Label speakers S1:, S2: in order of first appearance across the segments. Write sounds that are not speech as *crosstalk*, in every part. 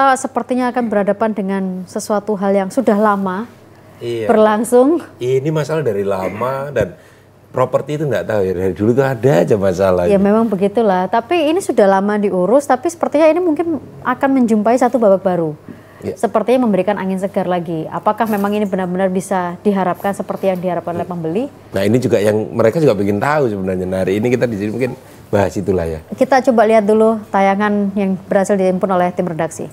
S1: kita sepertinya akan berhadapan dengan sesuatu hal yang sudah lama iya. berlangsung.
S2: Ini masalah dari lama dan properti itu nggak tahu ya dari dulu itu ada aja masalah. Ya
S1: memang begitulah. Tapi ini sudah lama diurus, tapi sepertinya ini mungkin akan menjumpai satu babak baru. Ya. Sepertinya memberikan angin segar lagi. Apakah memang ini benar-benar bisa diharapkan seperti yang diharapkan oleh hmm. pembeli?
S2: Nah ini juga yang mereka juga ingin tahu sebenarnya. Nah, hari ini kita di sini mungkin bahas itulah ya.
S1: Kita coba lihat dulu tayangan yang berhasil diimpun oleh tim redaksi.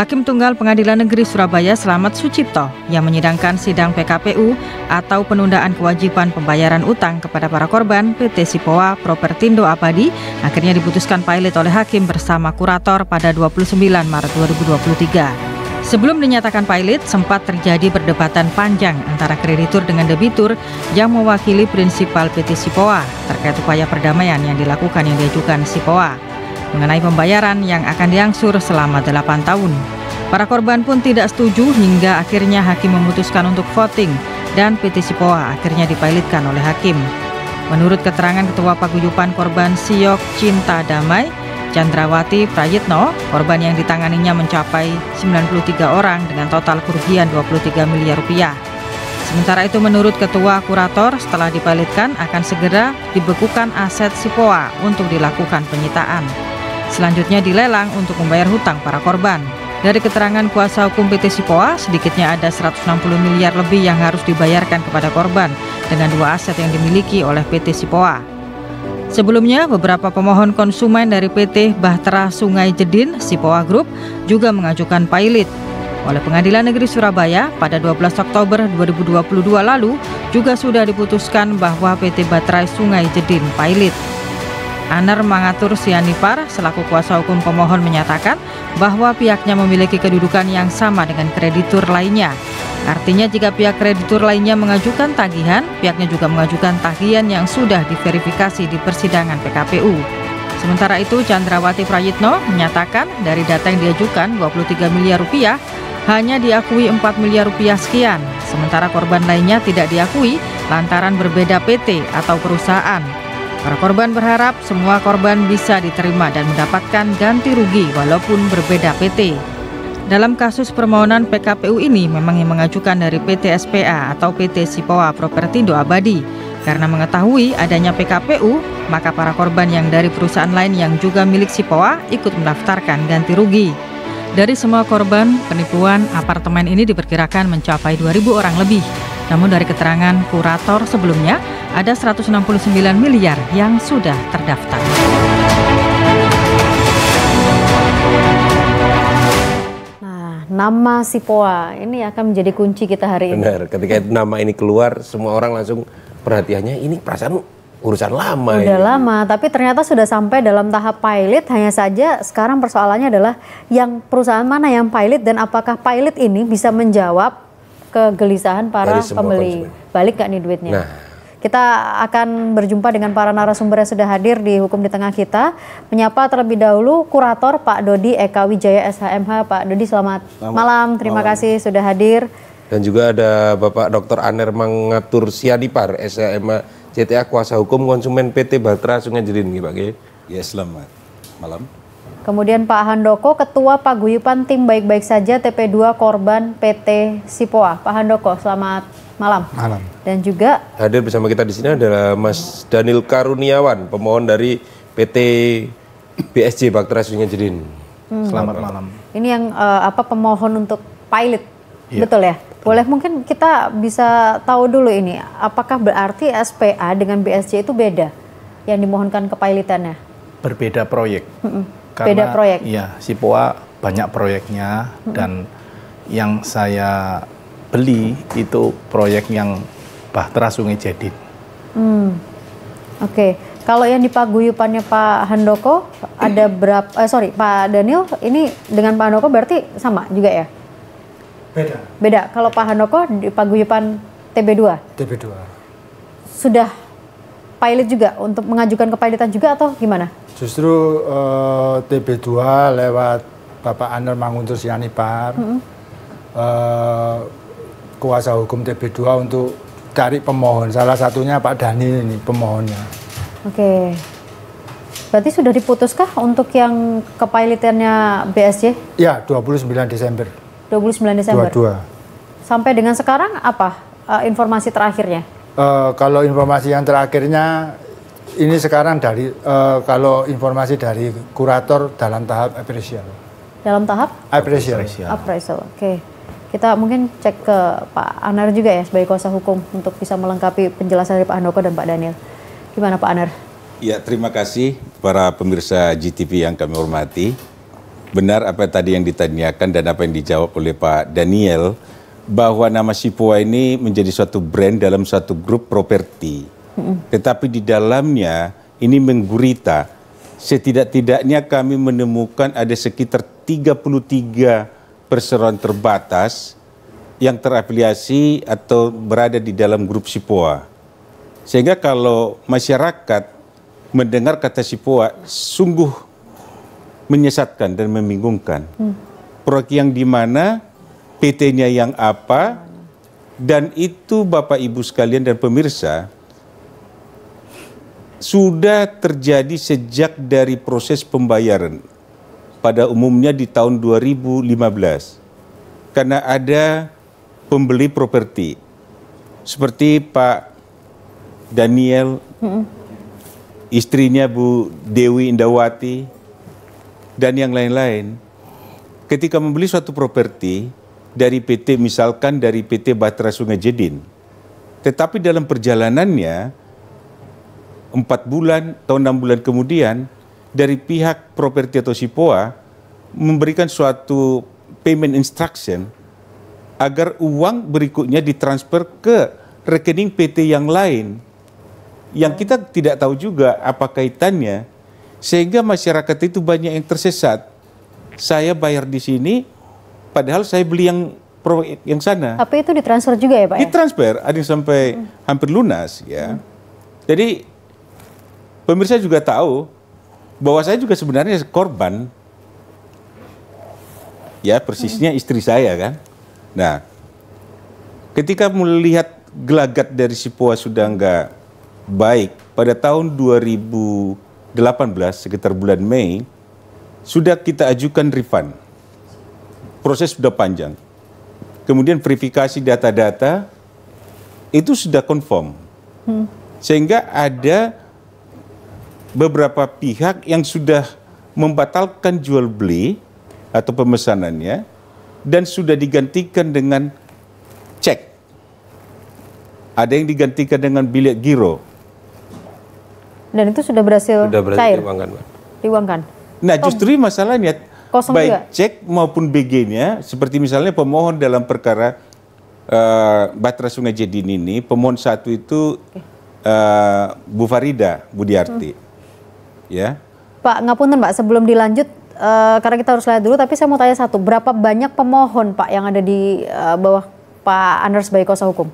S3: Hakim Tunggal Pengadilan Negeri Surabaya Selamat Sucipto yang menyidangkan sidang PKPU atau penundaan kewajiban pembayaran utang kepada para korban PT Sipoa Propertindo Abadi akhirnya diputuskan pilot oleh hakim bersama kurator pada 29 Maret 2023. Sebelum dinyatakan pilot, sempat terjadi perdebatan panjang antara kreditur dengan debitur yang mewakili prinsipal PT Sipoa terkait upaya perdamaian yang dilakukan yang diajukan Sipoa mengenai pembayaran yang akan diangsur selama 8 tahun. Para korban pun tidak setuju hingga akhirnya hakim memutuskan untuk voting dan petisi POA akhirnya dipilotkan oleh hakim. Menurut keterangan Ketua Paguyupan Korban Siok Cinta Damai, Chandrawati Prayitno, korban yang ditanganinya mencapai 93 orang dengan total kerugian 23 miliar rupiah. Sementara itu menurut Ketua Kurator, setelah dipalitkan akan segera dibekukan aset SIPOA untuk dilakukan penyitaan. Selanjutnya dilelang untuk membayar hutang para korban. Dari keterangan kuasa hukum PT Sipoa, sedikitnya ada 160 miliar lebih yang harus dibayarkan kepada korban dengan dua aset yang dimiliki oleh PT Sipoa. Sebelumnya, beberapa pemohon konsumen dari PT Bahtera Sungai Jedin, Sipoa Group, juga mengajukan pilot. Oleh Pengadilan Negeri Surabaya, pada 12 Oktober 2022 lalu, juga sudah diputuskan bahwa PT Bahtera Sungai Jedin pilot. Aner Mangatur Sianipar selaku kuasa hukum pemohon menyatakan bahwa pihaknya memiliki kedudukan yang sama dengan kreditur lainnya. Artinya jika pihak kreditur lainnya mengajukan tagihan, pihaknya juga mengajukan tagihan yang sudah diverifikasi di persidangan PKPU. Sementara itu Chandrawati Prayitno menyatakan dari data yang diajukan 23 miliar rupiah hanya diakui 4 miliar rupiah sekian, sementara korban lainnya tidak diakui lantaran berbeda PT atau perusahaan. Para korban berharap semua korban bisa diterima dan mendapatkan ganti rugi walaupun berbeda PT. Dalam kasus permohonan PKPU ini memang yang mengajukan dari PT SPA atau PT Sipoa Propertindo Abadi. Karena mengetahui adanya PKPU, maka para korban yang dari perusahaan lain yang juga milik Sipoa ikut mendaftarkan ganti rugi. Dari semua korban, penipuan apartemen ini diperkirakan mencapai 2.000 orang lebih. Namun dari keterangan kurator sebelumnya, ada 169 miliar yang sudah terdaftar. Nah,
S1: nama Sipoa ini akan menjadi kunci kita hari ini. Benar,
S2: ketika nama ini keluar semua orang langsung perhatiannya ini perasaan urusan lama. Sudah ini.
S1: lama, tapi ternyata sudah sampai dalam tahap pilot. Hanya saja sekarang persoalannya adalah yang perusahaan mana yang pilot dan apakah pilot ini bisa menjawab kegelisahan para pembeli. Konsumen. Balik gak nih duitnya? Nah, kita akan berjumpa dengan para narasumber yang sudah hadir di Hukum di Tengah kita. Menyapa terlebih dahulu Kurator Pak Dodi Eka Wijaya SHMH. Pak Dodi selamat, selamat malam, terima malam. kasih sudah hadir.
S2: Dan juga ada Bapak Dr. Aner Mangatur Siadipar, SHMH CTA Kuasa Hukum Konsumen PT Batra Sungai Jerin. Pak. Ya, selamat malam.
S1: Kemudian Pak Handoko, Ketua Paguyupan Tim Baik-Baik Saja TP2 Korban PT Sipoa. Pak Handoko, selamat malam. Malam. Dan juga
S2: hadir bersama kita di sini adalah Mas Daniel Karuniawan, pemohon dari PT BSJ Baktera Sungai Jedin.
S1: Hmm. Selamat, malam. Ini yang uh, apa pemohon untuk pilot, iya. ya. betul ya? Boleh mungkin kita bisa tahu dulu ini, apakah berarti SPA dengan BSC itu beda yang dimohonkan ke pilotannya?
S4: berbeda proyek. Mm hmm Karena, Beda proyek. Iya, Sipoa banyak proyeknya mm hmm dan yang saya beli itu proyek yang Bahtera Sungai Jedit.
S1: Mm. Oke. Okay. Kalau yang di paguyupannya Pak Handoko ada berapa? Eh, sorry, Pak Daniel, ini dengan Pak Handoko berarti sama juga ya? Beda. Beda. Kalau Pak Handoko di paguyupan TB2. TB2. Sudah pilot juga untuk mengajukan kepilotan juga atau gimana?
S5: Justru uh, eh, TB2 lewat Bapak Anwar Manguntur Sianipar, mm -hmm. uh, eh, kuasa hukum TB2 untuk cari pemohon. Salah satunya Pak Dani ini pemohonnya.
S1: Oke. Okay. Berarti sudah diputuskah untuk yang kepilotannya BSJ?
S5: Ya, 29 Desember.
S1: 29 Desember.
S5: 22.
S1: Sampai dengan sekarang apa uh, informasi terakhirnya?
S5: uh, kalau informasi yang terakhirnya ini sekarang dari uh, kalau informasi dari kurator dalam tahap appraisal. Dalam tahap? Appraisal.
S1: Appraisal. Oke. Okay. Kita mungkin cek ke Pak Anar juga ya sebagai kuasa hukum untuk bisa melengkapi penjelasan dari Pak Andoko dan Pak Daniel. Gimana Pak Anar?
S6: Ya, terima kasih para pemirsa GTV yang kami hormati. Benar apa tadi yang ditanyakan dan apa yang dijawab oleh Pak Daniel bahwa nama Sipua ini menjadi suatu brand dalam suatu grup properti. mm Tetapi di dalamnya ini menggurita. Setidak-tidaknya kami menemukan ada sekitar 33 perseroan terbatas yang terafiliasi atau berada di dalam grup Sipua. Sehingga kalau masyarakat mendengar kata Sipua sungguh menyesatkan dan membingungkan. Mm. Proyek yang di mana PT-nya yang apa, dan itu Bapak Ibu sekalian dan pemirsa, sudah terjadi sejak dari proses pembayaran pada umumnya di tahun 2015 karena ada pembeli properti seperti Pak Daniel istrinya Bu Dewi Indawati dan yang lain-lain ketika membeli suatu properti dari PT misalkan dari PT Batra Sungai Jedin. Tetapi dalam perjalanannya 4 bulan atau 6 bulan kemudian dari pihak properti atau SIPOA memberikan suatu payment instruction agar uang berikutnya ditransfer ke rekening PT yang lain yang kita tidak tahu juga apa kaitannya sehingga masyarakat itu banyak yang tersesat. Saya bayar di sini, Padahal saya beli yang pro yang sana.
S1: Tapi itu ditransfer juga ya Pak? Ya?
S6: Ditransfer, ada yang sampai hmm. hampir lunas ya. Hmm. Jadi pemirsa juga tahu bahwa saya juga sebenarnya korban. Ya persisnya hmm. istri saya kan. Nah, ketika melihat gelagat dari si Sipoa sudah enggak baik pada tahun 2018 sekitar bulan Mei sudah kita ajukan refund proses sudah panjang. Kemudian verifikasi data-data itu sudah confirm. Hmm. Sehingga ada beberapa pihak yang sudah membatalkan jual beli atau pemesanannya dan sudah digantikan dengan cek. Ada yang digantikan dengan bilik giro.
S1: Dan itu sudah berhasil, sudah berhasil cair. Diuangkan. diuangkan.
S6: Nah, justru masalahnya Kosong baik cek maupun BG-nya seperti misalnya pemohon dalam perkara uh, Batra Sungai Jedin ini pemohon satu itu uh, Bu Farida Budiarti. Hmm. Ya.
S1: Pak ngapunten Pak sebelum dilanjut uh, karena kita harus lihat dulu tapi saya mau tanya satu berapa banyak pemohon Pak yang ada di uh, bawah Pak Anders baik Kuasa Hukum?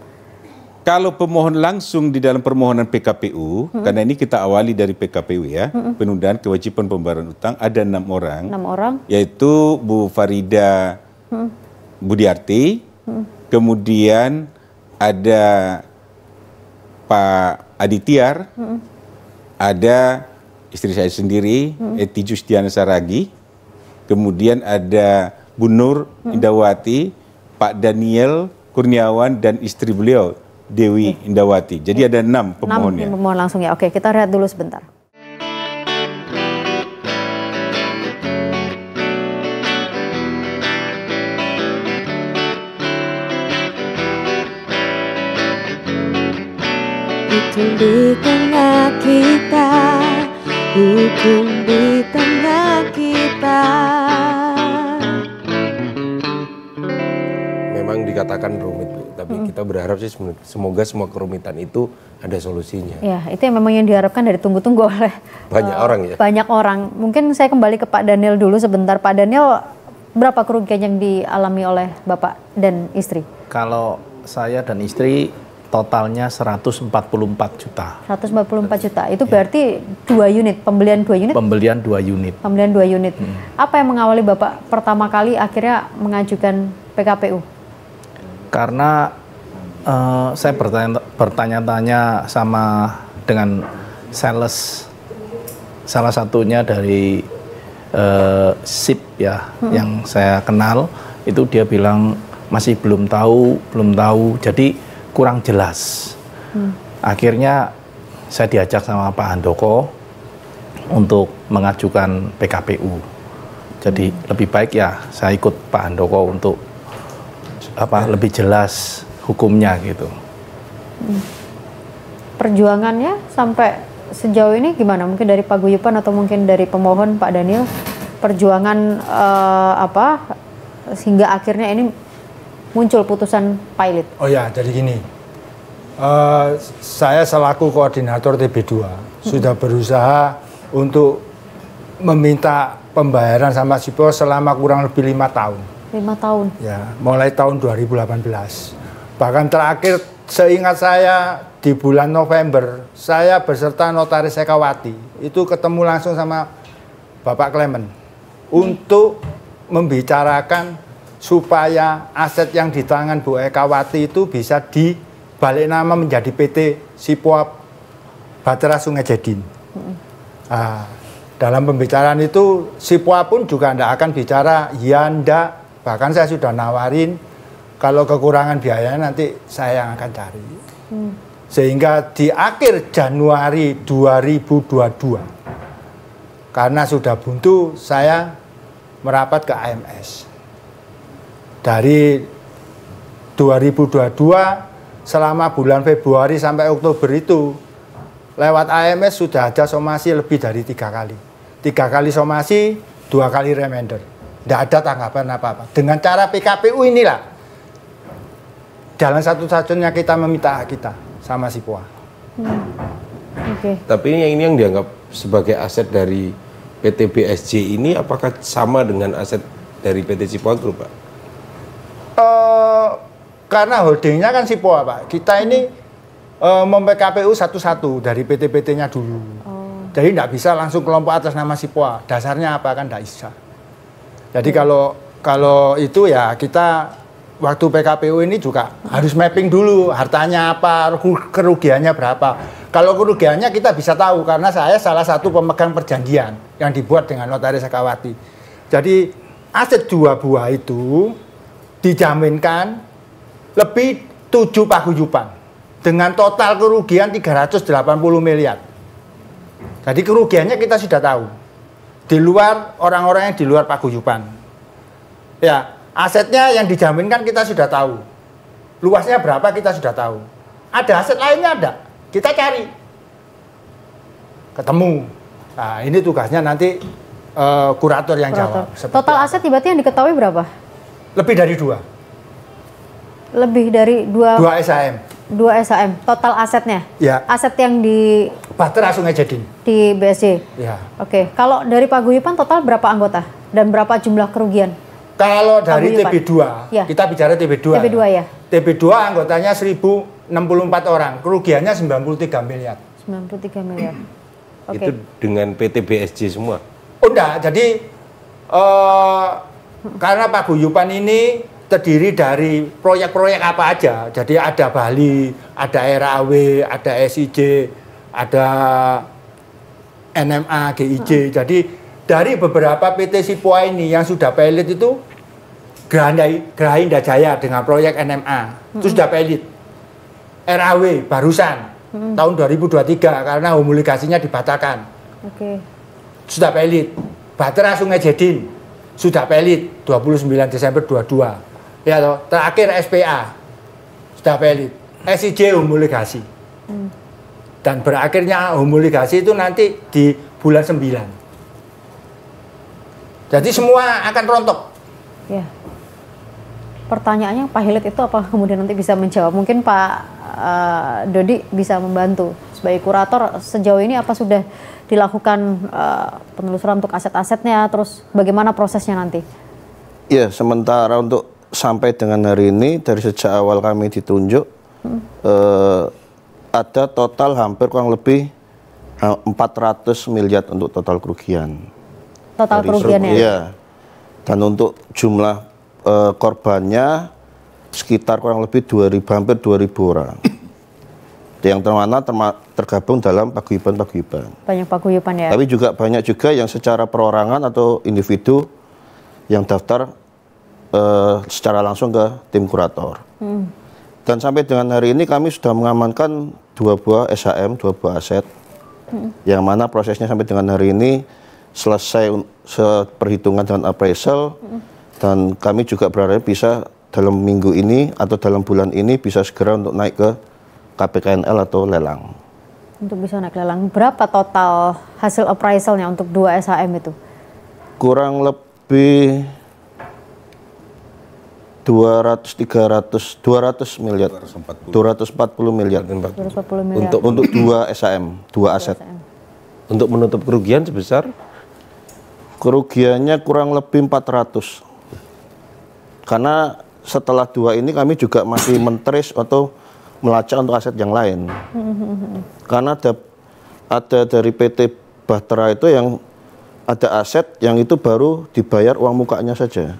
S6: Kalau pemohon langsung di dalam permohonan PKPU, hmm. karena ini kita awali dari PKPU ya, hmm. penundaan kewajiban pembayaran utang ada enam orang. Enam orang. Yaitu Bu Farida hmm. Budiarti, hmm. kemudian ada Pak Adityar, hmm. ada istri saya sendiri, hmm. Eti Justiana Saragi, kemudian ada Bu Nur hmm. Indawati, Pak Daniel Kurniawan dan istri beliau Dewi Indawati. Jadi ya. ada enam pemohonnya. Enam
S1: ya. pemohon langsung ya. Oke, kita lihat dulu sebentar.
S7: Itu di tengah kita, hukum
S2: di tengah kita. Memang dikatakan rumit tapi -hmm. kita berharap sih semoga semua kerumitan itu ada solusinya.
S1: Ya, itu yang memang yang diharapkan dari tunggu-tunggu *laughs* oleh
S2: banyak uh, orang ya. Banyak
S1: orang. Mungkin saya kembali ke Pak Daniel dulu sebentar. Pak Daniel, berapa kerugian yang dialami oleh Bapak dan istri?
S4: Kalau saya dan istri totalnya 144 juta.
S1: 144 juta. Itu ya. berarti dua unit, pembelian dua unit?
S4: Pembelian dua unit.
S1: Pembelian dua unit. Hmm. Apa yang mengawali Bapak pertama kali akhirnya mengajukan PKPU?
S4: karena uh, saya bertanya, tanya sama dengan sales salah satunya dari uh, SIP ya hmm. yang saya kenal itu dia bilang masih belum tahu belum tahu jadi kurang jelas hmm. akhirnya saya diajak sama Pak Handoko untuk mengajukan PKPU jadi hmm. lebih baik ya saya ikut Pak Handoko untuk apa lebih jelas hukumnya gitu.
S1: Perjuangannya sampai sejauh ini gimana? Mungkin dari Pak Guyupan atau mungkin dari pemohon Pak Daniel perjuangan uh, apa sehingga akhirnya ini muncul putusan pilot.
S5: Oh ya, jadi gini. Uh, saya selaku koordinator TB2 hmm. sudah berusaha untuk meminta pembayaran sama Sipo selama kurang lebih lima tahun lima tahun. Ya, mulai tahun 2018. Bahkan terakhir seingat saya di bulan November saya beserta notaris Sekawati itu ketemu langsung sama Bapak Klemen untuk membicarakan supaya aset yang di tangan Bu Ekawati itu bisa dibalik nama menjadi PT Sipuap Batera Sungai Jedin. Nah, dalam pembicaraan itu Sipuap pun juga tidak akan bicara ya ndak Bahkan saya sudah nawarin kalau kekurangan biayanya nanti saya yang akan cari. Hmm. Sehingga di akhir Januari 2022 karena sudah buntu saya merapat ke AMS. Dari 2022 selama bulan Februari sampai Oktober itu lewat AMS sudah ada somasi lebih dari tiga kali. Tiga kali somasi, dua kali remainder. Tidak ada tanggapan apa-apa. Dengan cara PKPU inilah jalan satu-satunya kita meminta hak kita sama si Pua.
S2: Hmm. Okay. Tapi yang ini yang dianggap sebagai aset dari PT BSJ ini apakah sama dengan aset dari PT Cipoa Group, Pak?
S5: Uh, karena holdingnya kan Cipoa, Pak. Kita ini uh, eh, mem-PKPU satu-satu dari PT-PT-nya dulu. Oh. Jadi tidak bisa langsung kelompok atas nama Cipoa. Dasarnya apa kan tidak bisa. Jadi kalau kalau itu ya kita waktu PKPU ini juga harus mapping dulu hartanya apa, kerugiannya berapa. Kalau kerugiannya kita bisa tahu karena saya salah satu pemegang perjanjian yang dibuat dengan notaris Sakawati. Jadi aset dua buah itu dijaminkan lebih tujuh paguyupan dengan total kerugian 380 miliar. Jadi kerugiannya kita sudah tahu di luar orang-orang yang di luar paguyuban. Ya, asetnya yang dijaminkan kita sudah tahu. Luasnya berapa kita sudah tahu. Ada aset lainnya ada. Kita cari. Ketemu. Nah, ini tugasnya nanti uh, kurator yang kurator. jawab.
S1: Total aset tiba-tiba yang diketahui berapa? Lebih dari dua. Lebih dari dua. Dua sim Dua SHM, total asetnya? Ya. Aset yang di... Bahtera Sungai Jadin Di BSC. Ya. Oke, okay. kalau dari Pak Guyupan total berapa anggota? Dan berapa jumlah kerugian? Kalau dari TB2,
S5: ya. kita
S2: bicara TB2. TB2
S1: ya. ya.
S5: TB2 anggotanya 1.064 orang, kerugiannya 93 miliar.
S1: 93 miliar. Okay. *clears throat* Itu
S2: dengan PT BSJ semua?
S5: Oh enggak, jadi uh, karena Pak Guyupan ini terdiri dari proyek-proyek apa aja. Jadi ada Bali, ada RAW, ada SIJ, ada NMA, GIJ. Hmm. Jadi dari beberapa PT Sipua ini yang sudah pilot itu Geranda, Indah Jaya dengan proyek NMA hmm. itu sudah pilot. RAW barusan hmm. tahun 2023 karena homologasinya dibatalkan. Okay. Sudah pilot. Batera Sungai Jedin sudah pelit 29 Desember 22 Ya toh, terakhir SPA sudah valid. SIJ homologasi. Hmm. Dan berakhirnya homologasi itu nanti di bulan 9. Jadi semua akan rontok.
S1: Ya. Pertanyaannya Pak Hilit itu apa kemudian nanti bisa menjawab? Mungkin Pak uh, Dodi bisa membantu. Sebagai kurator sejauh ini apa sudah dilakukan uh, penelusuran untuk aset-asetnya terus bagaimana prosesnya nanti?
S8: Ya, sementara untuk sampai dengan hari ini dari sejak awal kami ditunjuk hmm. eh, ada total hampir kurang lebih 400 eh, miliar untuk total kerugian.
S1: Total dari kerugian ya. Iya.
S8: Dan untuk jumlah eh, korbannya sekitar kurang lebih 2000 hampir 2000 orang. *coughs* yang termana terma, tergabung dalam paguyuban-paguyuban.
S1: Banyak paguyuban ya. Tapi
S8: juga banyak juga yang secara perorangan atau individu yang daftar uh, secara langsung ke tim kurator. Hmm. Dan sampai dengan hari ini kami sudah mengamankan dua buah SHM, dua buah aset, hmm. yang mana prosesnya sampai dengan hari ini selesai perhitungan dengan appraisal, hmm. dan kami juga berharap bisa dalam minggu ini atau dalam bulan ini bisa segera untuk naik ke KPKNL atau lelang.
S1: Untuk bisa naik lelang, berapa total hasil appraisalnya untuk dua SHM itu?
S8: Kurang lebih 200 300 200 miliar 240, 240 miliar 240
S9: miliar untuk untuk
S8: dua SAM dua aset untuk menutup kerugian sebesar kerugiannya kurang lebih 400 karena setelah dua ini kami juga masih mentris atau melacak untuk aset yang lain karena ada ada dari PT Bahtera itu yang ada aset yang itu baru dibayar uang mukanya saja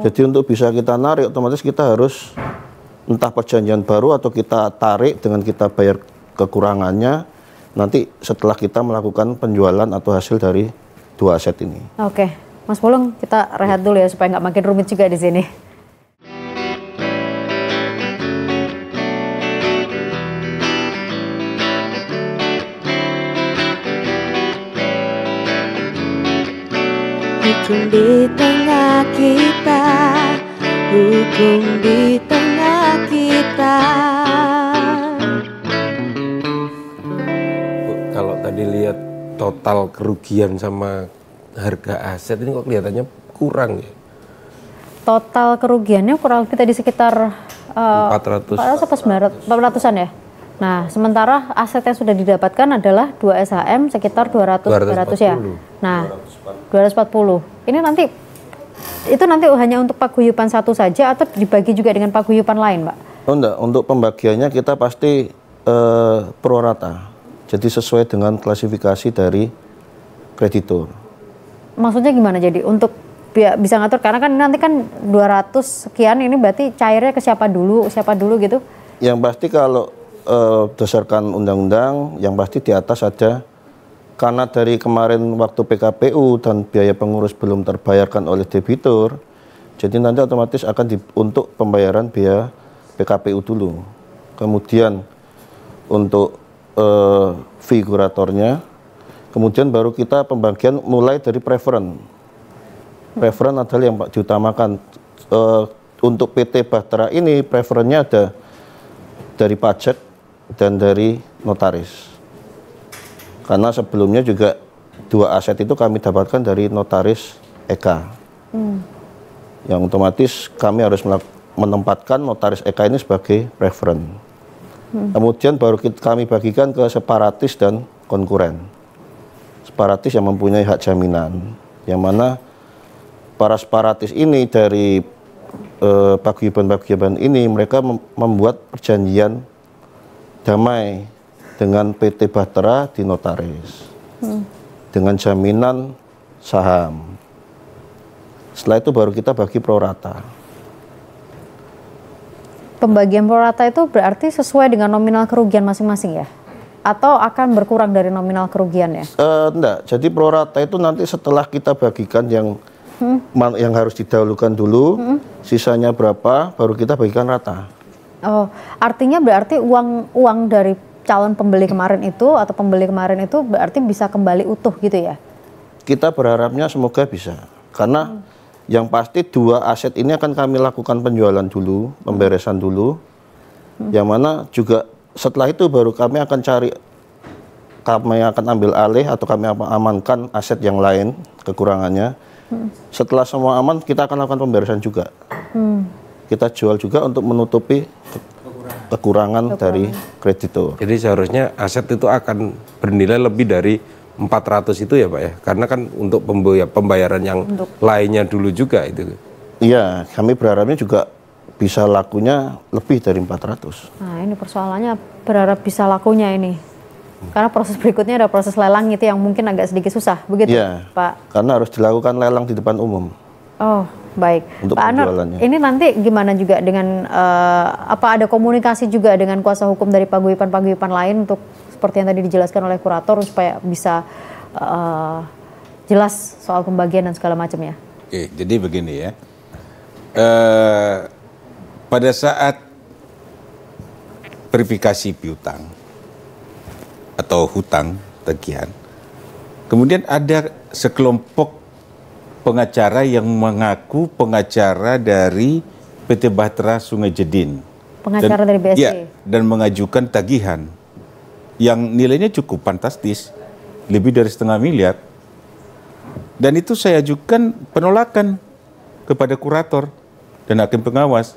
S8: jadi untuk bisa kita narik otomatis kita harus entah perjanjian baru atau kita tarik dengan kita bayar kekurangannya nanti setelah kita melakukan penjualan atau hasil dari dua aset ini.
S1: Oke, Mas Pulung kita rehat ya. dulu ya supaya nggak makin rumit juga di sini.
S7: di tengah kita hukum di tengah kita.
S2: Bu, kalau tadi lihat total kerugian sama harga aset ini kok kelihatannya kurang ya?
S1: Total kerugiannya kurang lebih tadi sekitar uh, 400, 400 400 400-an ya. Nah, sementara aset yang sudah didapatkan adalah 2 SHM sekitar 200 240, 200 ya. Nah, 240. 240. Ini nanti itu nanti hanya untuk paguyupan satu saja atau dibagi juga dengan paguyupan lain, Pak?
S8: Oh enggak, untuk pembagiannya kita pasti eh, prorata. Jadi sesuai dengan klasifikasi dari kreditur.
S1: Maksudnya gimana jadi? Untuk bisa ngatur karena kan nanti kan 200 sekian ini berarti cairnya ke siapa dulu, siapa dulu gitu.
S8: Yang pasti kalau eh, berdasarkan undang-undang yang pasti di atas ada karena dari kemarin waktu PKPU dan biaya pengurus belum terbayarkan oleh debitur, jadi nanti otomatis akan di, untuk pembayaran biaya PKPU dulu. Kemudian untuk eh, figuratornya, kemudian baru kita pembagian mulai dari preferen. Preferen adalah yang diutamakan eh, untuk PT Bahtera ini preferennya ada dari pajak dan dari notaris karena sebelumnya juga dua aset itu kami dapatkan dari notaris Eka. Hmm. Yang otomatis kami harus menempatkan notaris Eka ini sebagai referen. Hmm. Kemudian baru kita, kami bagikan ke separatis dan konkuren. Separatis yang mempunyai hak jaminan, yang mana para separatis ini dari eh, paguyuban ini mereka membuat perjanjian damai dengan PT Bahtera di notaris hmm. dengan jaminan saham. Setelah itu baru kita bagi prorata.
S1: Pembagian prorata itu berarti sesuai dengan nominal kerugian masing-masing ya? Atau akan berkurang dari nominal kerugian ya?
S8: Uh, enggak, jadi prorata itu nanti setelah kita bagikan yang hmm. yang harus didahulukan dulu, hmm. sisanya berapa, baru kita bagikan rata.
S1: Oh, artinya berarti uang uang dari calon pembeli kemarin itu atau pembeli kemarin itu berarti bisa kembali utuh gitu ya?
S8: Kita berharapnya semoga bisa. Karena hmm. yang pasti dua aset ini akan kami lakukan penjualan dulu, pemberesan dulu. Hmm. Yang mana juga setelah itu baru kami akan cari kami akan ambil alih atau kami amankan aset yang lain kekurangannya. Hmm. Setelah semua aman, kita akan lakukan pemberesan juga. Hmm. Kita jual juga untuk menutupi kekurangan, kekurangan dari
S2: kreditur. Jadi seharusnya aset itu akan bernilai lebih dari 400 itu ya Pak ya. Karena kan untuk pembayaran yang untuk. lainnya dulu juga itu. Iya, kami
S8: berharapnya juga bisa lakunya lebih dari 400.
S1: Nah, ini persoalannya berharap bisa lakunya ini. Karena proses berikutnya ada proses lelang itu yang mungkin agak sedikit susah, begitu ya, Pak?
S8: Karena harus dilakukan lelang di depan umum.
S1: Oh, Baik. Untuk Pak Anur, ini nanti gimana juga dengan uh, apa ada komunikasi juga dengan kuasa hukum dari paguyuban-paguyuban lain untuk seperti yang tadi dijelaskan oleh kurator supaya bisa uh, jelas soal pembagian dan segala macamnya.
S6: Oke, jadi begini ya. Uh, pada saat verifikasi piutang atau hutang tagihan, kemudian ada sekelompok pengacara yang mengaku pengacara dari PT Bahtera Sungai Jedin.
S1: Pengacara dan, dari BSI. Ya,
S6: dan mengajukan tagihan yang nilainya cukup fantastis, lebih dari setengah miliar. Dan itu saya ajukan penolakan kepada kurator dan hakim pengawas.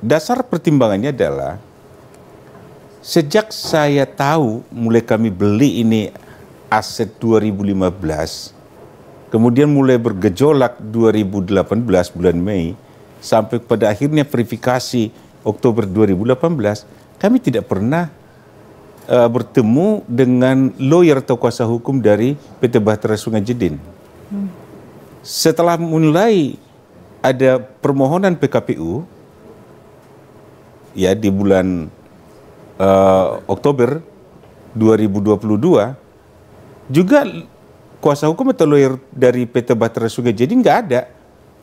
S6: Dasar pertimbangannya adalah sejak saya tahu mulai kami beli ini aset 2015 Kemudian mulai bergejolak 2018 bulan Mei sampai pada akhirnya verifikasi Oktober 2018 kami tidak pernah uh, bertemu dengan lawyer atau kuasa hukum dari PT Bahtera Sungai Jedin. Hmm. Setelah mulai ada permohonan PKPU ya di bulan uh, Oktober 2022 juga kuasa hukum atau lawyer dari PT Batara Sungai jadi nggak ada.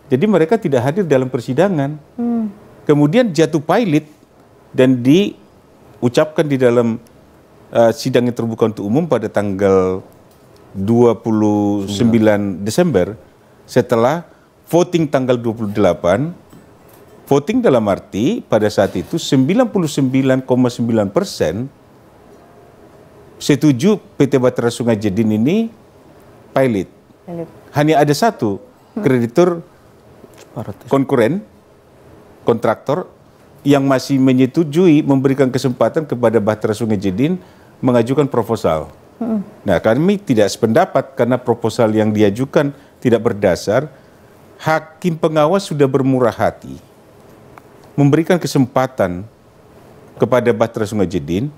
S6: Jadi mereka tidak hadir dalam persidangan. Hmm. Kemudian jatuh pilot dan diucapkan di dalam uh, sidang yang terbuka untuk umum pada tanggal 29 sembilan Desember setelah voting tanggal 28 voting dalam arti pada saat itu 99,9 persen setuju PT Batara Sungai Jedin ini pilot. pilot. Hanya ada satu kreditur konkuren, kontraktor yang masih menyetujui memberikan kesempatan kepada Bahtera Sungai Jedin mengajukan proposal. Hmm. Nah, kami tidak sependapat karena proposal yang diajukan tidak berdasar. Hakim pengawas sudah bermurah hati memberikan kesempatan kepada Bahtera Sungai Jedin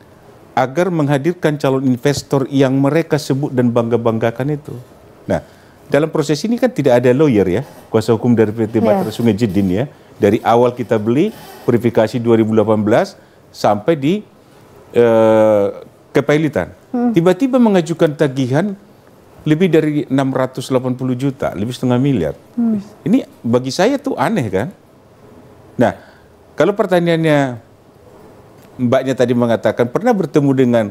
S6: agar menghadirkan calon investor yang mereka sebut dan bangga-banggakan itu. Nah, dalam proses ini kan tidak ada lawyer ya, kuasa hukum dari PT Matra iya. yeah. Sungai Jedin ya. Dari awal kita beli verifikasi 2018 sampai di eh, kepailitan. tiba hmm. Tiba-tiba mengajukan tagihan lebih dari 680 juta, lebih setengah miliar. Hmm. Ini bagi saya tuh aneh kan? Nah, kalau pertanyaannya mbaknya tadi mengatakan pernah bertemu dengan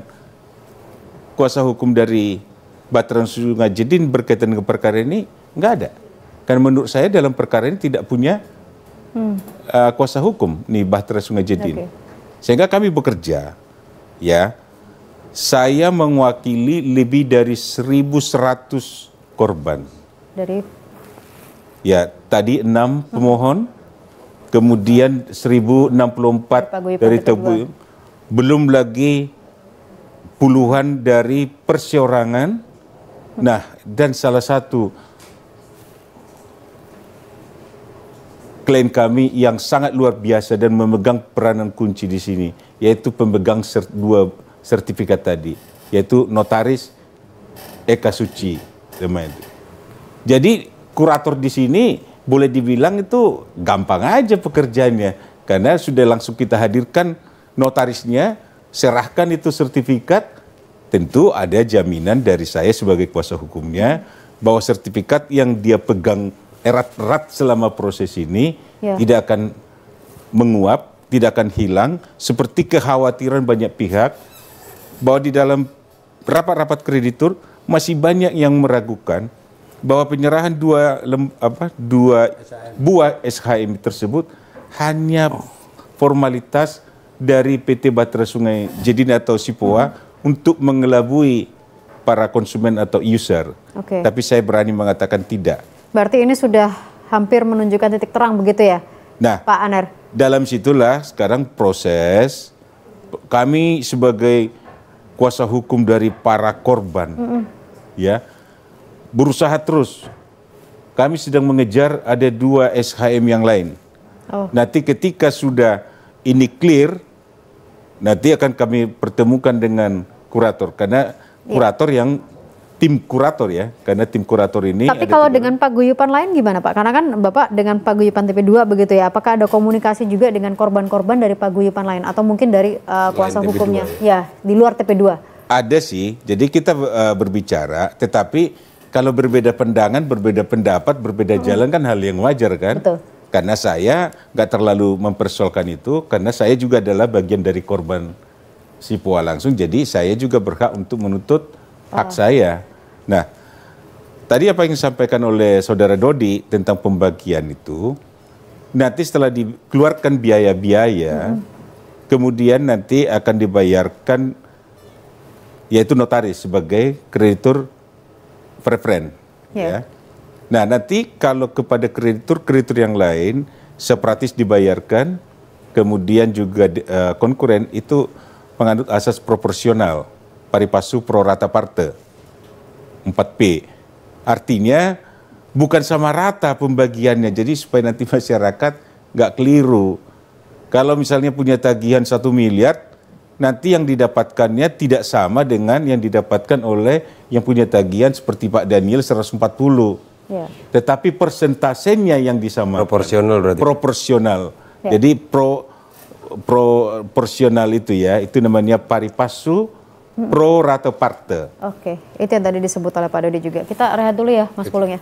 S6: kuasa hukum dari Bateran Sungai Jedin berkaitan dengan perkara ini nggak ada. Karena menurut saya dalam perkara ini tidak punya hmm. uh, kuasa hukum nih Bahtera Sungai Jedin. Okay. Sehingga kami bekerja, ya. Saya mewakili lebih dari 1.100 korban. Dari? Ya, tadi enam pemohon, hmm kemudian 1064 dari Tebu, belum lagi puluhan dari perseorangan. Nah, dan salah satu klien kami yang sangat luar biasa dan memegang peranan kunci di sini, yaitu pemegang sert dua sertifikat tadi, yaitu notaris Eka Suci. Jadi kurator di sini boleh dibilang itu gampang aja pekerjaannya karena sudah langsung kita hadirkan notarisnya, serahkan itu sertifikat, tentu ada jaminan dari saya sebagai kuasa hukumnya bahwa sertifikat yang dia pegang erat-erat selama proses ini ya. tidak akan menguap, tidak akan hilang seperti kekhawatiran banyak pihak bahwa di dalam rapat-rapat kreditur masih banyak yang meragukan bahwa penyerahan dua lem, apa dua SHM. buah SHM tersebut hanya oh. formalitas dari PT Batra Sungai Jedin atau Sipoa hmm. untuk mengelabui para konsumen atau user. Okay. Tapi saya berani mengatakan tidak.
S1: Berarti ini sudah hampir menunjukkan titik terang begitu ya, nah, Pak Aner?
S6: Dalam situlah sekarang proses kami sebagai kuasa hukum dari para korban, mm -mm. ya berusaha terus. Kami sedang mengejar ada dua SHM yang lain. Oh. Nanti ketika sudah ini clear, nanti akan kami pertemukan dengan kurator karena ya. kurator yang tim kurator ya, karena tim kurator ini. Tapi kalau
S1: dengan paguyupan lain gimana Pak? Karena kan Bapak dengan paguyupan TP2 begitu ya, apakah ada komunikasi juga dengan korban-korban dari paguyupan lain atau mungkin dari uh, kuasa hukumnya? Ya. ya, di luar TP2.
S6: Ada sih, jadi kita uh, berbicara, tetapi kalau berbeda pendangan, berbeda pendapat, berbeda hmm. jalan kan hal yang wajar kan? Betul. Karena saya nggak terlalu mempersoalkan itu, karena saya juga adalah bagian dari korban si Pua langsung, jadi saya juga berhak untuk menuntut hak ah. saya. Nah, tadi apa yang disampaikan oleh saudara Dodi tentang pembagian itu, nanti setelah dikeluarkan biaya-biaya, hmm. kemudian nanti akan dibayarkan yaitu notaris sebagai kreditur preferen. Yeah. Ya. Nah nanti kalau kepada kreditur kreditur yang lain sepratis dibayarkan, kemudian juga uh, konkuren itu menganut asas proporsional, paripasu pro rata parte, 4P. Artinya bukan sama rata pembagiannya, jadi supaya nanti *laughs* masyarakat nggak keliru. Kalau misalnya punya tagihan satu miliar, nanti yang didapatkannya tidak sama dengan yang didapatkan oleh yang punya tagihan seperti Pak Daniel 140. Ya. Tetapi persentasenya yang disamakan proporsional berarti. Proporsional. Ya. Jadi pro proporsional itu ya, itu namanya pari pasu pro rata parte.
S1: Oke, itu yang tadi disebut oleh Pak Dodi juga. Kita rehat dulu ya, Mas Pulung ya.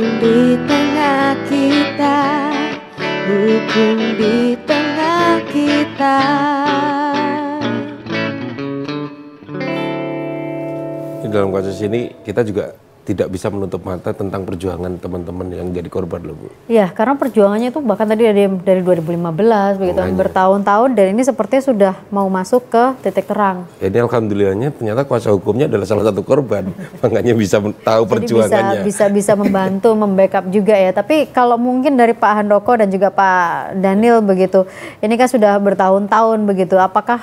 S7: di tengah kita Hukum di tengah kita
S2: Di dalam kasus ini kita juga tidak bisa menutup mata tentang perjuangan teman-teman yang jadi korban loh Bu.
S1: Iya, karena perjuangannya itu bahkan tadi dari, dari 2015 begitu bertahun-tahun dan ini sepertinya sudah mau masuk ke titik terang.
S2: Jadi alhamdulillahnya ternyata kuasa hukumnya adalah salah satu korban, *laughs* makanya bisa tahu jadi perjuangannya.
S1: Bisa bisa, bisa membantu, membackup juga ya. Tapi kalau mungkin dari Pak Handoko dan juga Pak Daniel begitu, ini kan sudah bertahun-tahun begitu. Apakah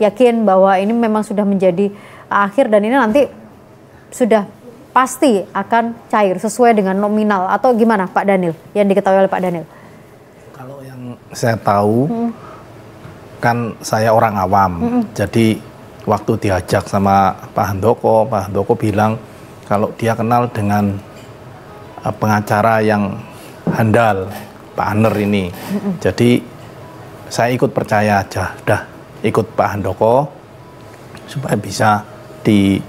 S1: yakin bahwa ini memang sudah menjadi akhir dan ini nanti sudah pasti akan cair sesuai dengan nominal atau gimana Pak Daniel yang diketahui oleh Pak Daniel?
S4: Kalau yang saya tahu hmm. kan saya orang awam, hmm. jadi waktu diajak sama Pak Handoko, Pak Handoko bilang kalau dia kenal dengan eh, pengacara yang handal, Pak Aner ini. mm Jadi saya ikut percaya aja, dah ikut Pak Handoko supaya bisa di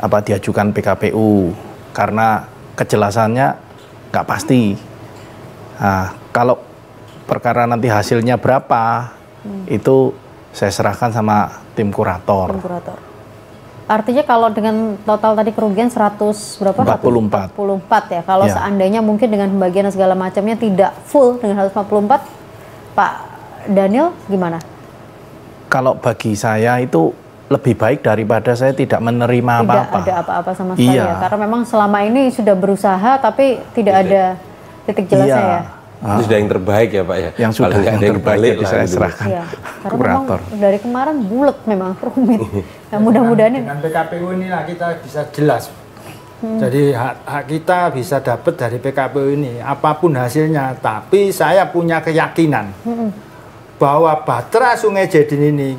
S4: apa diajukan PKPU karena kejelasannya nggak pasti. Nah, kalau perkara nanti hasilnya berapa hmm. itu saya serahkan sama tim kurator. Tim
S1: kurator. Artinya kalau dengan total tadi kerugian 100 berapa? 44. 44 ya. Kalau ya. seandainya mungkin dengan pembagian segala macamnya tidak full dengan 144, Pak Daniel gimana?
S4: Kalau bagi saya itu lebih baik daripada saya tidak
S2: menerima apa-apa. Tidak apa -apa.
S1: ada apa-apa sama sekali iya. ya. Karena memang selama ini sudah berusaha tapi tidak Jadi, ada titik jelasnya iya. ya.
S2: Ah. Itu sudah yang terbaik ya Pak ya. Yang sudah Paling yang, yang terbaik ya, saya gitu. serahkan. Iya.
S1: Karena Kurator. memang dari kemarin bulat memang *laughs* rumit. Nah, mudah-mudahan ini. Dengan PKPU
S5: ini lah kita bisa jelas. Hmm. Jadi hak, hak kita bisa dapat dari PKPU ini apapun hasilnya. Tapi saya punya keyakinan hmm. bahwa Batra Sungai Jedin ini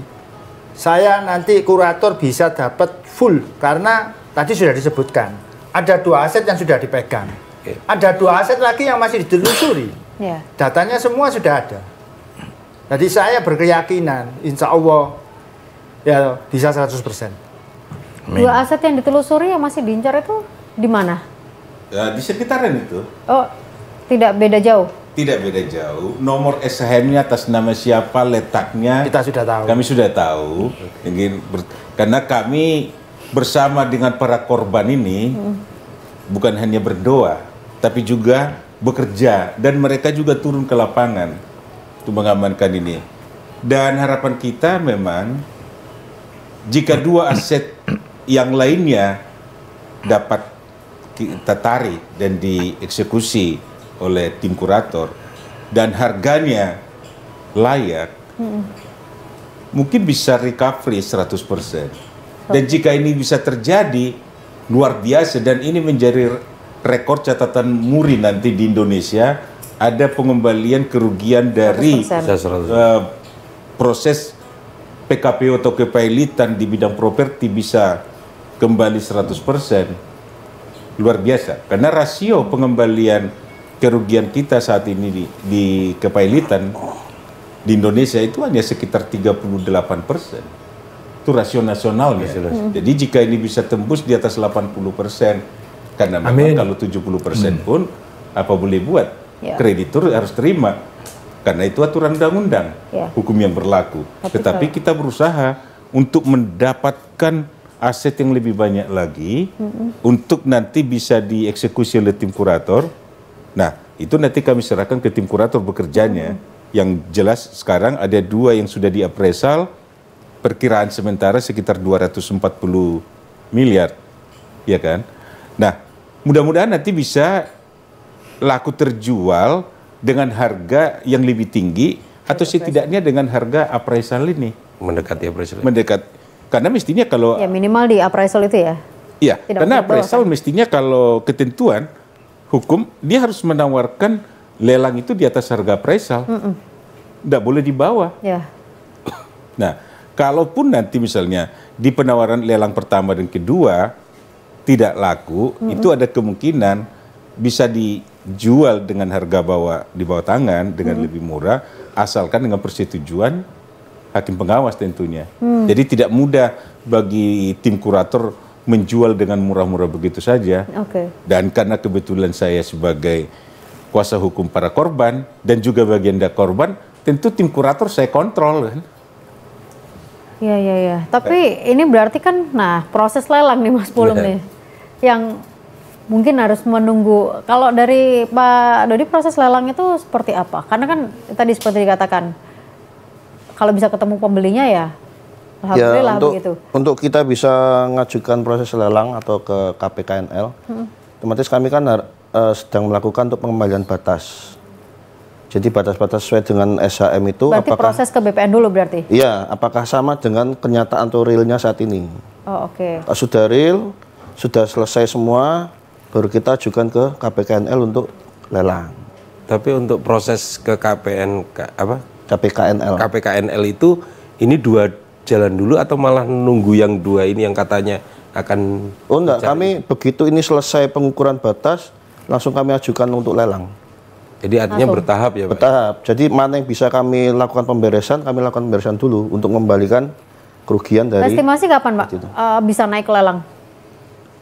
S5: saya nanti kurator bisa dapat full karena tadi sudah disebutkan ada dua aset yang sudah dipegang ada dua aset lagi yang masih ditelusuri iya. datanya semua sudah ada jadi saya berkeyakinan insya Allah ya bisa 100% Amin.
S1: dua aset yang ditelusuri yang masih diincar itu di mana
S6: ya, di sekitaran itu
S1: oh tidak beda jauh
S6: tidak beda jauh. Nomor SHM-nya atas nama siapa, letaknya kita sudah tahu. Kami sudah tahu. Ingin karena kami bersama dengan para korban ini hmm. bukan hanya berdoa, tapi juga bekerja dan mereka juga turun ke lapangan untuk mengamankan ini. Dan harapan kita memang jika dua aset yang lainnya dapat kita tarik dan dieksekusi oleh tim kurator dan harganya layak, hmm. mungkin bisa recovery 100%. Dan jika ini bisa terjadi, luar biasa dan ini menjadi rekor catatan muri nanti di Indonesia ada pengembalian kerugian dari 100%. uh, eh, proses PKPU atau kepailitan di bidang properti bisa kembali 100%. Luar biasa. Karena rasio pengembalian kerugian kita saat ini di, di kepailitan di Indonesia itu hanya sekitar 38 persen. Itu rasio ya. ya Jadi jika ini bisa tembus di atas 80 persen, karena memang Amin. kalau 70 persen hmm. pun apa boleh buat,
S9: ya. kreditur
S6: harus terima. Karena itu aturan undang-undang, ya. hukum yang berlaku. Tapi Tetapi kalau... kita berusaha untuk mendapatkan aset yang lebih banyak lagi mm -hmm. untuk nanti bisa dieksekusi oleh tim kurator Nah, itu nanti kami serahkan ke tim kurator bekerjanya. Hmm. Yang jelas sekarang ada dua yang sudah diapresal, perkiraan sementara sekitar 240 miliar, ya kan? Nah, mudah-mudahan nanti bisa laku terjual dengan harga yang lebih tinggi atau setidaknya dengan harga appraisal ini. Mendekati appraisal. Mendekat. Karena mestinya kalau... Ya
S1: minimal di appraisal itu ya?
S6: Iya, karena appraisal kan? mestinya kalau ketentuan hukum dia harus menawarkan lelang itu di atas harga presal tidak boleh di bawah. Ya. *coughs* Nah, kalaupun nanti misalnya di penawaran lelang pertama dan kedua tidak laku, mm itu ada kemungkinan bisa dijual dengan harga bawa di bawah tangan dengan lebih murah asalkan dengan persetujuan hakim pengawas tentunya. mm. Jadi tidak mudah bagi tim kurator menjual dengan murah-murah begitu saja. Okay. Dan karena kebetulan saya sebagai kuasa hukum para korban dan juga bagian dari korban, tentu tim kurator saya kontrol kan.
S1: Iya iya iya. Tapi eh. ini berarti kan nah proses lelang nih Mas Pulung yeah. nih. Yang mungkin harus menunggu. Kalau dari Pak Dodi proses lelang itu seperti apa? Karena kan tadi seperti dikatakan kalau bisa ketemu pembelinya ya ya, untuk,
S8: Untuk kita bisa mengajukan proses lelang atau ke KPKNL, hmm. otomatis kami kan uh, sedang melakukan untuk pengembalian batas. Jadi batas-batas sesuai dengan SHM itu berarti apakah proses
S1: ke BPN dulu berarti?
S8: Iya, apakah sama dengan kenyataan atau realnya saat ini?
S1: Oh, oke. Okay.
S8: Sudah real, sudah selesai semua, baru kita ajukan ke KPKNL untuk lelang.
S2: Tapi untuk proses ke KPN apa? KPKNL. KPKNL itu ini dua jalan dulu atau malah nunggu yang dua ini yang katanya
S8: akan Oh enggak, mencari? kami begitu ini selesai pengukuran batas langsung kami ajukan untuk lelang. Jadi artinya langsung. bertahap ya, Pak. Bertahap. Jadi mana yang bisa kami lakukan pemberesan, kami lakukan pemberesan dulu untuk mengembalikan kerugian dari Estimasi
S1: kapan, Pak? Uh, bisa naik lelang?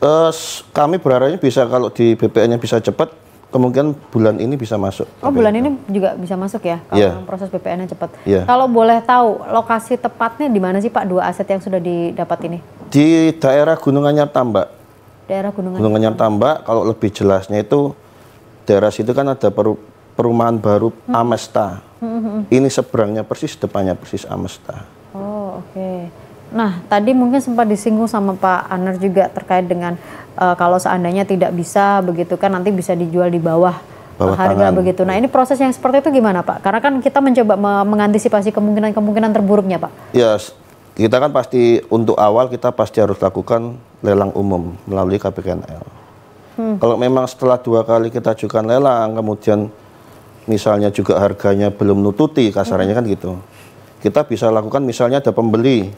S8: Uh, kami berharapnya bisa kalau di BPN-nya bisa cepat kemungkinan bulan ini bisa masuk.
S1: Oh, BPN. bulan ya. ini juga bisa masuk ya kalau yeah. Iya. proses BPN-nya cepat. Yeah. Kalau boleh tahu lokasi tepatnya di mana sih Pak dua aset yang sudah didapat ini?
S8: Di daerah Gunung Anyar Tambak.
S1: Daerah Gunung Anyar. Gunung
S8: Tambak kalau lebih jelasnya itu daerah situ kan ada per, perumahan baru hmm. Amesta. Hmm, hmm, hmm. Ini seberangnya persis depannya persis Amesta.
S1: Oh, oke. Okay. Nah, tadi mungkin sempat disinggung sama Pak Aner juga terkait dengan uh, kalau seandainya tidak bisa begitu kan nanti bisa dijual di bawah, eh,
S8: bawah harga tangan. begitu.
S1: Nah, ini proses yang seperti itu gimana, Pak? Karena kan kita mencoba mengantisipasi kemungkinan-kemungkinan terburuknya, Pak.
S8: Ya, kita kan pasti untuk awal kita pasti harus lakukan lelang umum melalui KPKNL. Hmm. Kalau memang setelah dua kali kita ajukan lelang, kemudian misalnya juga harganya belum nututi, kasarnya hmm. kan gitu. Kita bisa lakukan misalnya ada pembeli,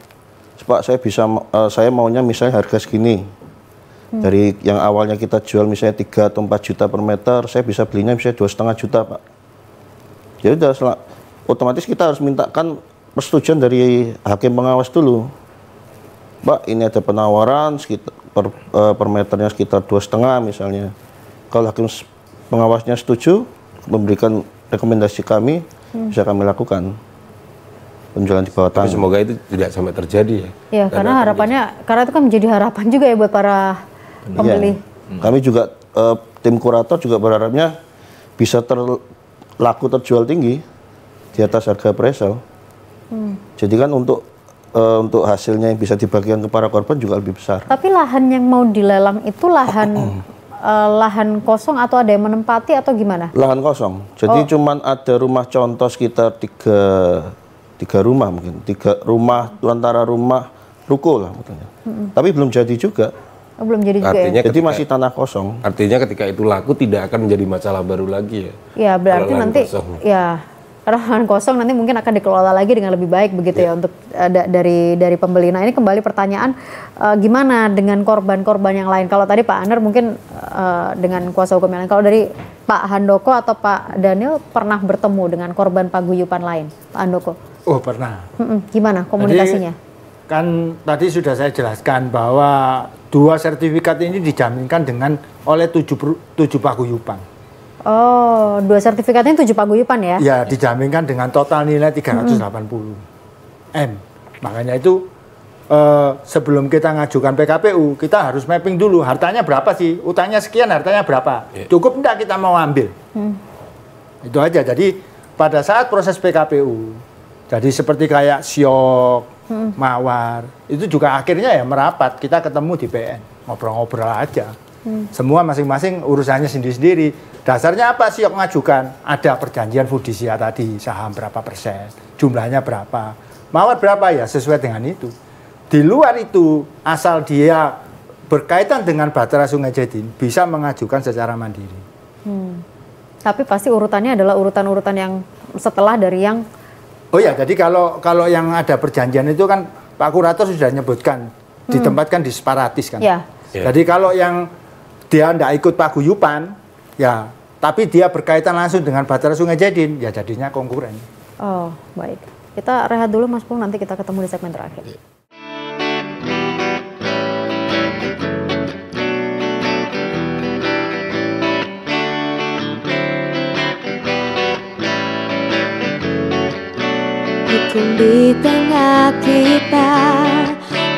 S8: Pak saya bisa uh, saya maunya misalnya harga segini hmm. dari yang awalnya kita jual misalnya 3 atau 4 juta per meter saya bisa belinya misalnya dua setengah juta Pak jadi ya udah otomatis kita harus mintakan persetujuan dari hakim pengawas dulu Pak ini ada penawaran sekitar per, uh, per meternya sekitar dua setengah misalnya kalau hakim pengawasnya setuju memberikan rekomendasi kami hmm. bisa kami lakukan penjualan di bawah tanah. semoga itu tidak sampai terjadi ya. Iya,
S1: karena, karena harapannya karena itu kan menjadi harapan juga ya buat para
S8: iya. pembeli. Ya. Hmm. Kami juga uh, tim kurator juga berharapnya bisa terlaku terjual tinggi di atas harga presel. Hmm. Jadi kan untuk uh, untuk hasilnya yang bisa dibagikan ke para korban juga lebih besar.
S1: Tapi lahan yang mau dilelang itu lahan *clears throat* eh, lahan kosong atau ada yang menempati atau gimana?
S8: Lahan kosong. Jadi oh. cuman ada rumah contoh sekitar tiga tiga rumah mungkin tiga rumah antara rumah ruko lah mungkin Mm-hmm. Tapi belum jadi juga.
S1: Oh, belum jadi juga. Ya? Artinya ya? jadi masih
S8: tanah kosong. Artinya ketika itu laku tidak akan menjadi masalah
S2: baru lagi ya. Ya berarti nanti kosong.
S1: ya lahan kosong nanti mungkin akan dikelola lagi dengan lebih baik begitu yeah. ya untuk uh, dari dari pembeli. Nah ini kembali pertanyaan uh, gimana dengan korban-korban yang lain? Kalau tadi Pak Aner mungkin uh, dengan kuasa hukum yang lain. Kalau dari Pak Handoko atau Pak Daniel pernah bertemu dengan korban paguyupan lain, Pak Handoko? Oh pernah. Mm-mm. Gimana komunikasinya? Jadi,
S5: kan tadi sudah saya jelaskan bahwa dua sertifikat ini dijaminkan dengan oleh tujuh, tujuh paguyupan.
S1: Oh, dua sertifikatnya tujuh paguyupan ya? Ya,
S5: dijaminkan dengan total nilai 380 mm. M. Makanya itu eh, sebelum kita ngajukan PKPU, kita harus mapping dulu hartanya berapa sih, utangnya sekian, hartanya berapa. Yeah. Cukup enggak kita mau ambil? Mm. Itu aja. Jadi pada saat proses PKPU, jadi seperti kayak siok, hmm. mawar, itu juga akhirnya ya merapat. Kita ketemu di PN, ngobrol-ngobrol aja. Hmm. Semua masing-masing urusannya sendiri-sendiri. Dasarnya apa siok ngajukan? Ada perjanjian Fudisia tadi, saham berapa persen, jumlahnya berapa, mawar berapa ya sesuai dengan itu. Di luar itu, asal dia berkaitan dengan batera Sungai Jatin bisa mengajukan secara mandiri.
S9: Hmm.
S1: Tapi pasti urutannya adalah urutan-urutan yang setelah dari yang
S5: Oh ya, jadi kalau kalau yang ada perjanjian itu kan Pak Kurator sudah nyebutkan hmm. ditempatkan separatis kan. Ya. Yeah. Jadi kalau yang dia tidak ikut Pak paguyupan, ya tapi dia berkaitan langsung dengan Batara Sungai Jadin, ya jadinya konkuren.
S1: Oh baik, kita rehat dulu Mas Pung, nanti kita ketemu di segmen terakhir. Iya.
S7: di tengah kita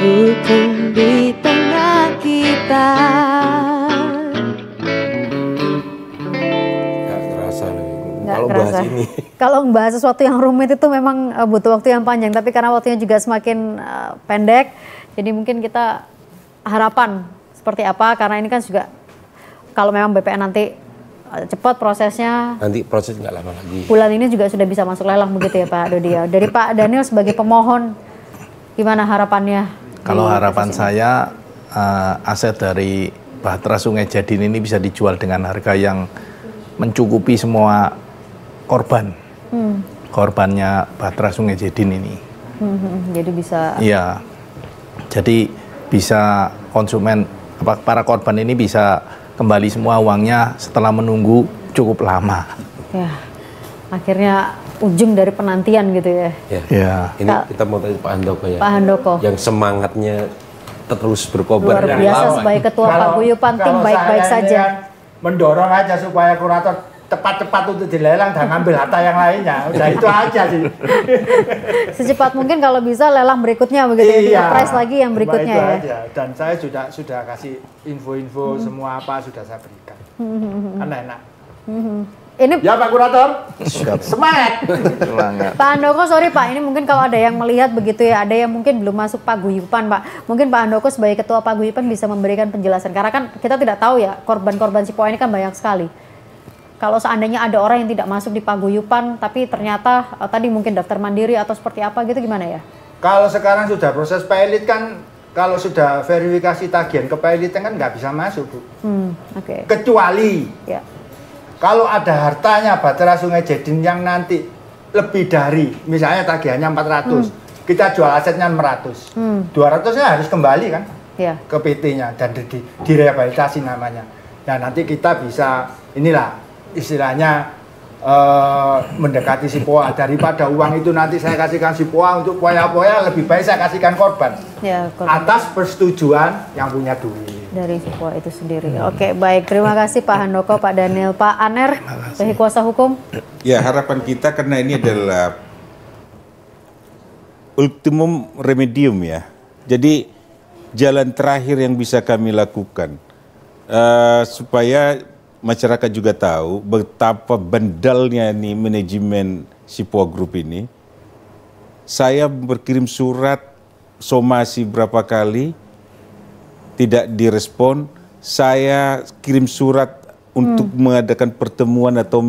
S7: Hukum di tengah kita
S2: kalau bahas ini
S1: *laughs* Kalau membahas sesuatu yang rumit itu memang eh, butuh waktu yang panjang Tapi karena waktunya juga semakin eh, pendek Jadi mungkin kita harapan seperti apa Karena ini kan juga kalau memang BPN nanti Eh, cepat prosesnya.
S2: Nanti proses nggak lama lagi.
S1: Bulan ini juga sudah bisa masuk lelang begitu ya Pak Dodi ya. Dari Pak Daniel sebagai pemohon, gimana harapannya? Kalau harapan
S4: saya uh, aset dari Bahtera Sungai Jadin ini bisa dijual dengan harga yang mencukupi semua korban. Hmm. Korbannya Bahtera Sungai Jadin ini.
S1: Hmm, hmm, hmm. jadi bisa.
S4: Iya. Jadi bisa konsumen apa para korban ini bisa kembali semua uangnya setelah menunggu cukup
S2: lama.
S1: Ya, akhirnya ujung dari penantian gitu ya.
S2: Ya. ya. Ini Kak, kita mau tanya Pak Handoko ya. Pak Handoko. Yang semangatnya terus berkobar Luar biasa sebagai ketua
S1: Pak paguyupan tim baik-baik saja.
S5: Mendorong aja supaya kurator tepat-tepat untuk dilelang dan ambil harta yang lainnya. Udah itu aja sih.
S1: *laughs* Secepat mungkin kalau bisa lelang berikutnya begitu ya, iya, ya. Price lagi yang berikutnya itu ya.
S5: Aja. Dan saya sudah sudah kasih info-info hmm. semua apa sudah saya berikan.
S1: Hmm. Kan enak. Hmm. Ini
S5: ya Pak Kurator, semangat.
S1: Pak Andoko, sorry Pak, ini mungkin kalau ada yang melihat begitu ya, ada yang mungkin belum masuk Pak paguyupan Pak. Mungkin Pak Andoko sebagai ketua Pak paguyupan bisa memberikan penjelasan. Karena kan kita tidak tahu ya, korban-korban Sipoa ini kan banyak sekali kalau seandainya ada orang yang tidak masuk di paguyupan tapi ternyata uh, tadi mungkin daftar mandiri atau seperti apa gitu gimana ya?
S5: Kalau sekarang sudah proses pilot kan kalau sudah verifikasi tagihan ke pilot kan nggak bisa masuk bu.
S9: Hmm,
S1: Oke. Okay.
S5: Kecuali ya. kalau ada hartanya Batera Sungai Jedin yang nanti lebih dari misalnya tagihannya 400 hmm. kita jual asetnya 600 hmm. 200 nya harus kembali kan yeah. ke PT nya dan di, direhabilitasi namanya nah nanti kita bisa inilah istilahnya uh, mendekati si poa daripada uang itu nanti saya kasihkan si poa untuk poya-poya lebih baik saya kasihkan korban. Ya, korban atas persetujuan yang punya duit
S1: dari si poa itu sendiri. Hmm. Oke baik terima kasih Pak Handoko, Pak Daniel, Pak Aner dari kuasa hukum.
S6: Ya harapan kita karena ini adalah ultimum remedium ya. Jadi jalan terakhir yang bisa kami lakukan uh, supaya masyarakat juga tahu betapa bendalnya nih manajemen Sipua Group ini. Saya berkirim surat somasi berapa kali tidak direspon. Saya kirim surat untuk hmm. mengadakan pertemuan atau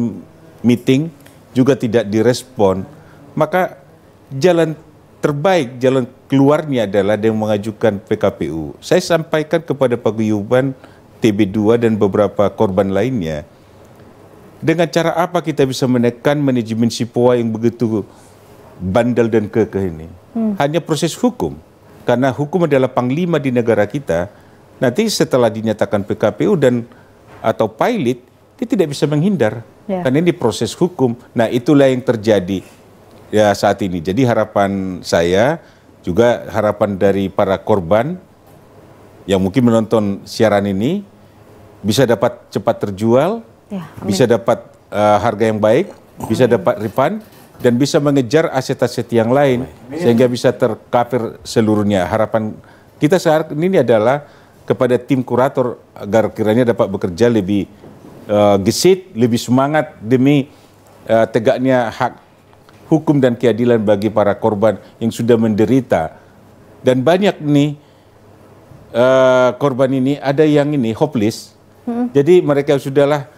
S6: meeting juga tidak direspon. Maka jalan terbaik jalan keluarnya adalah dengan mengajukan PKPU. Saya sampaikan kepada Pak Guyuban, TB2 dan beberapa korban lainnya. Dengan cara apa kita bisa menekan manajemen Sipoa yang begitu bandel dan kekeh ini? Hmm. Hanya proses hukum. Karena hukum adalah panglima di negara kita. Nanti setelah dinyatakan PKPU dan atau pilot, dia tidak bisa menghindar. Yeah. Karena ini proses hukum. Nah itulah yang terjadi ya saat ini. Jadi harapan saya juga harapan dari para korban yang mungkin menonton siaran ini bisa dapat cepat terjual, ya, bisa dapat uh, harga yang baik, bisa dapat refund dan bisa mengejar aset-aset yang lain amin. sehingga bisa tercover seluruhnya. Harapan kita saat ini adalah kepada tim kurator agar kiranya dapat bekerja lebih uh, gesit, lebih semangat demi uh, tegaknya hak hukum dan keadilan bagi para korban yang sudah menderita. Dan banyak nih Eh, korban ini ada yang ini hopeless. Hmm. Jadi mereka sudahlah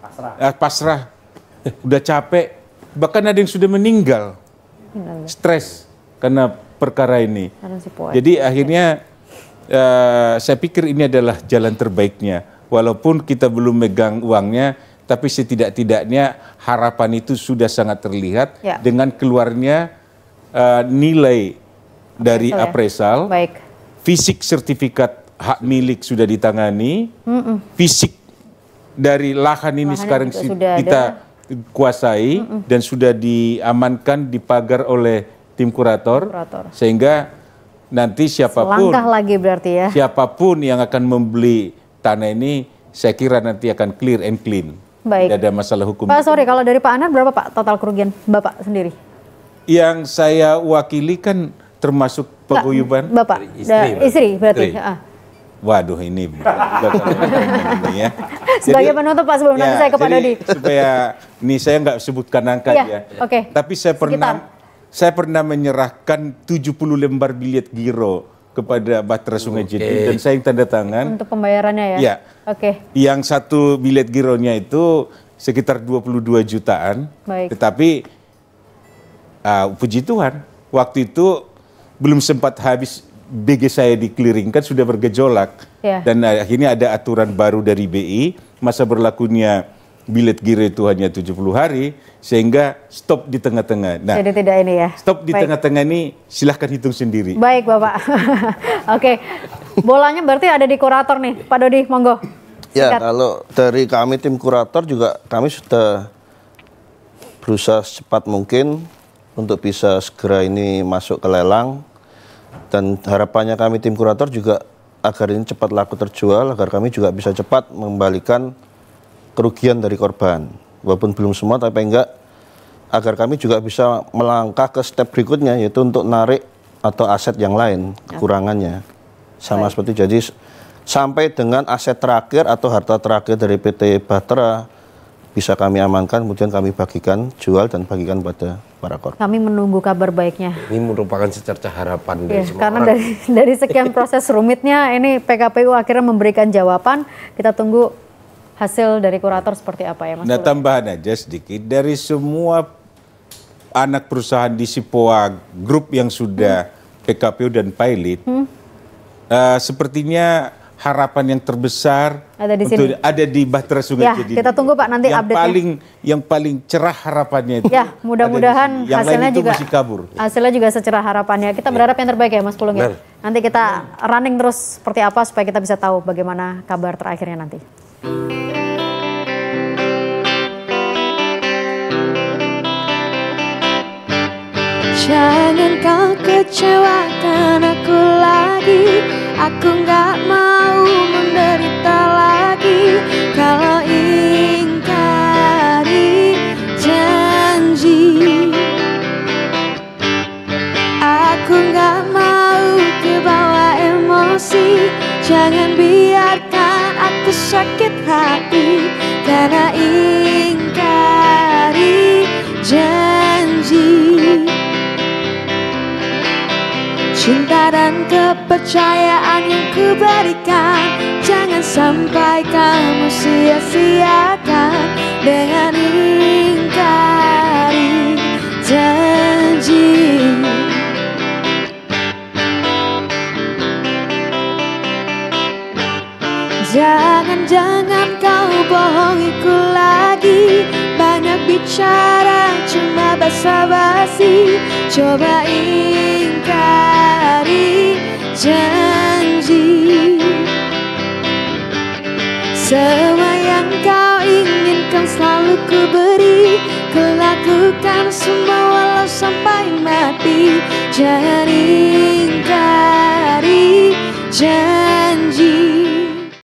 S6: pasrah. Eh, pasrah. Udah capek. Bahkan ada yang sudah meninggal. Stres karena perkara ini. Jadi akhirnya uh, saya pikir ini adalah jalan terbaiknya. Walaupun kita belum megang uangnya, tapi setidak-tidaknya harapan itu sudah sangat terlihat ya. dengan keluarnya uh, nilai dari ya. appraisal, Baik fisik sertifikat hak milik sudah ditangani, Mm-mm. fisik dari lahan ini lahan sekarang kita ada. kuasai Mm-mm. dan sudah diamankan dipagar oleh tim kurator, kurator. sehingga nanti siapapun
S1: lagi berarti ya.
S6: Siapapun yang akan membeli tanah ini saya kira nanti akan clear and clean. Baik. Tidak ada masalah hukum. Pak, sorry
S1: kalau dari Pak Anan berapa Pak total kerugian Bapak sendiri?
S6: Yang saya wakili kan termasuk paguyuban? Bapak, istri, da, istri berarti. Istri. Ah. Waduh ini ya.
S1: *laughs* Sebagai penutup Pak sebelum ya, nanti saya kepada di
S6: Supaya ini saya nggak sebutkan angka ya. ya. Oke. Okay. Tapi saya Sekitar. pernah saya pernah menyerahkan 70 lembar bilet giro kepada Batra Sungai okay. Jeti dan saya yang tanda tangan.
S1: Untuk pembayarannya ya. Ya. Oke. Okay.
S6: Yang satu bilet gironya itu sekitar 22 jutaan. Baik. Tetapi uh, puji Tuhan waktu itu belum sempat habis BG saya dikeliringkan sudah bergejolak. Yeah. Dan akhirnya ada aturan baru dari BI, masa berlakunya bilet gire itu hanya 70 hari, sehingga stop di tengah-tengah. Nah, Jadi tidak ini ya. Stop
S8: di tengah-tengah ini silahkan hitung sendiri.
S1: Baik Bapak. *laughs* Oke, bolanya berarti ada di kurator nih, Pak Dodi, monggo.
S8: Ya, kalau dari kami tim kurator juga kami sudah berusaha secepat mungkin untuk bisa segera ini masuk ke lelang dan harapannya kami tim kurator juga agar ini cepat laku terjual, agar kami juga bisa cepat mengembalikan kerugian dari korban. Walaupun belum semua, tapi enggak, agar kami juga bisa melangkah ke step berikutnya, yaitu untuk narik atau aset yang lain, ya. kekurangannya. Sama Baik. seperti jadi sampai dengan aset terakhir atau harta terakhir dari PT Batra bisa kami amankan, kemudian kami bagikan, jual dan bagikan pada para korban.
S1: Kami menunggu kabar
S2: baiknya.
S8: Ini merupakan secerca harapan Ya, dari iya, semua Karena orang. dari
S1: *laughs* dari sekian proses rumitnya, ini PKPU akhirnya memberikan jawaban. Kita tunggu hasil dari kurator seperti apa ya, Mas. Nah,
S6: tambahan aja sedikit dari semua anak perusahaan di Sipoa Group yang sudah hmm. PKPU dan pilot, hmm. uh, eh, sepertinya harapan yang terbesar ada di sini. Untuk, ada di Bahtera Sungai ya, Kita
S1: tunggu Pak nanti yang update -nya. paling
S6: yang paling cerah harapannya itu. Ya, mudah-mudahan hasilnya juga masih kabur.
S1: Hasilnya juga secerah harapannya. Kita ya. berharap yang terbaik ya Mas Pulung ya. Nanti kita ya. running terus seperti apa supaya kita bisa tahu bagaimana kabar terakhirnya nanti.
S7: Jangan kau kecewakan aku lagi Aku nggak mau menderita lagi kalau ingkari janji Aku gak mau kebawa emosi Jangan biarkan aku sakit hati Karena ingkari janji Cinta dan kebenaran kepercayaan yang kuberikan Jangan sampai kamu sia-siakan Dengan ingkari janji Jangan-jangan kau bohongiku lagi Banyak bicara cuma basa-basi Coba ingkari janji Semua yang kau inginkan selalu ku beri Kulakukan semua walau sampai mati
S9: jaring ingkari janji